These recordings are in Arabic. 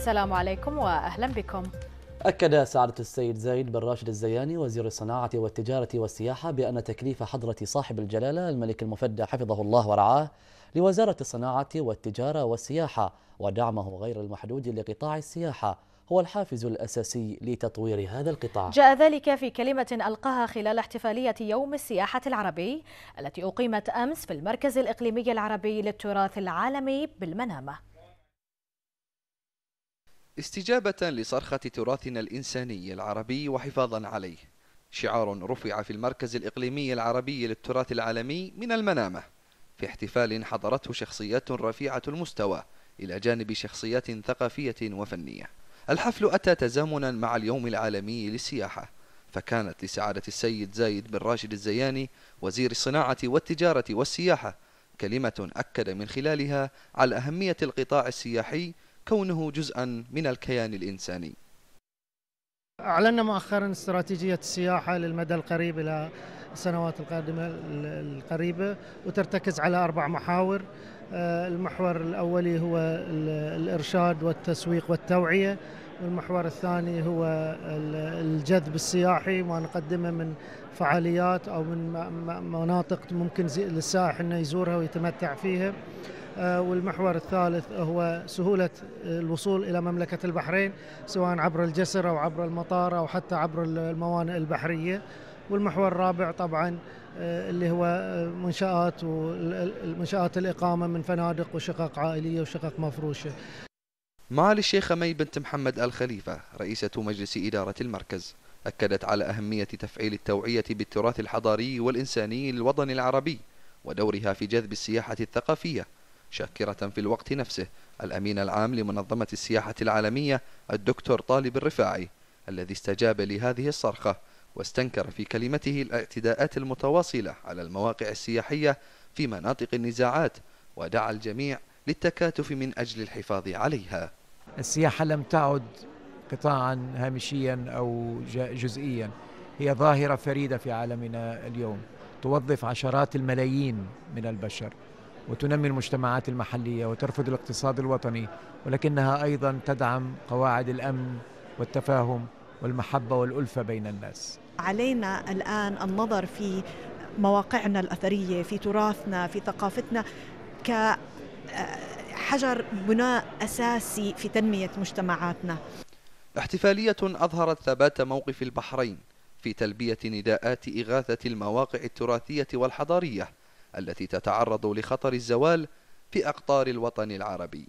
السلام عليكم واهلا بكم. أكد سعادة السيد زايد بن راشد الزياني وزير الصناعة والتجارة والسياحة بأن تكليف حضرة صاحب الجلالة الملك المفدى حفظه الله ورعاه لوزارة الصناعة والتجارة والسياحة ودعمه غير المحدود لقطاع السياحة هو الحافز الأساسي لتطوير هذا القطاع جاء ذلك في كلمة ألقاها خلال احتفالية يوم السياحة العربي التي أقيمت أمس في المركز الإقليمي العربي للتراث العالمي بالمنامة استجابة لصرخة تراثنا الإنساني العربي وحفاظا عليه شعار رفع في المركز الإقليمي العربي للتراث العالمي من المنامة في احتفال حضرته شخصيات رفيعة المستوى إلى جانب شخصيات ثقافية وفنية الحفل أتى تزامنا مع اليوم العالمي للسياحة فكانت لسعادة السيد زايد بن راشد الزياني وزير الصناعة والتجارة والسياحة كلمة أكد من خلالها على أهمية القطاع السياحي كونه جزءا من الكيان الإنساني أعلنا مؤخرا استراتيجية السياحة للمدى القريب إلى السنوات القادمة القريبة وترتكز على أربع محاور آه، المحور الأولي هو الإرشاد والتسويق والتوعية والمحور الثاني هو الجذب السياحي ما نقدمه من فعاليات أو من مناطق ممكن للسائح أنه يزورها ويتمتع فيها آه، والمحور الثالث هو سهولة الوصول إلى مملكة البحرين سواء عبر الجسر أو عبر المطار أو حتى عبر الموانئ البحرية والمحور الرابع طبعا آه، اللي هو آه، منشآت منشآت الإقامة من فنادق وشقق عائلية وشقق مفروشة معالي الشيخة مي بنت محمد الخليفة رئيسة مجلس إدارة المركز أكدت على أهمية تفعيل التوعية بالتراث الحضاري والإنساني للوطن العربي ودورها في جذب السياحة الثقافية شاكرة في الوقت نفسه الأمين العام لمنظمة السياحة العالمية الدكتور طالب الرفاعي الذي استجاب لهذه الصرخة واستنكر في كلمته الاعتداءات المتواصلة على المواقع السياحية في مناطق النزاعات ودعا الجميع للتكاتف من أجل الحفاظ عليها السياحة لم تعد قطاعا هامشيا أو جزئيا هي ظاهرة فريدة في عالمنا اليوم توظف عشرات الملايين من البشر وتنمي المجتمعات المحلية وترفض الاقتصاد الوطني ولكنها أيضا تدعم قواعد الأمن والتفاهم والمحبة والألفة بين الناس علينا الآن النظر في مواقعنا الأثرية في تراثنا في ثقافتنا كحجر آه، بناء أساسي في تنمية مجتمعاتنا احتفالية أظهرت ثبات موقف البحرين في تلبية نداءات إغاثة المواقع التراثية والحضارية التي تتعرض لخطر الزوال في أقطار الوطن العربي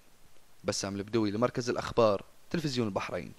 بسام البدوي لمركز الأخبار تلفزيون البحرين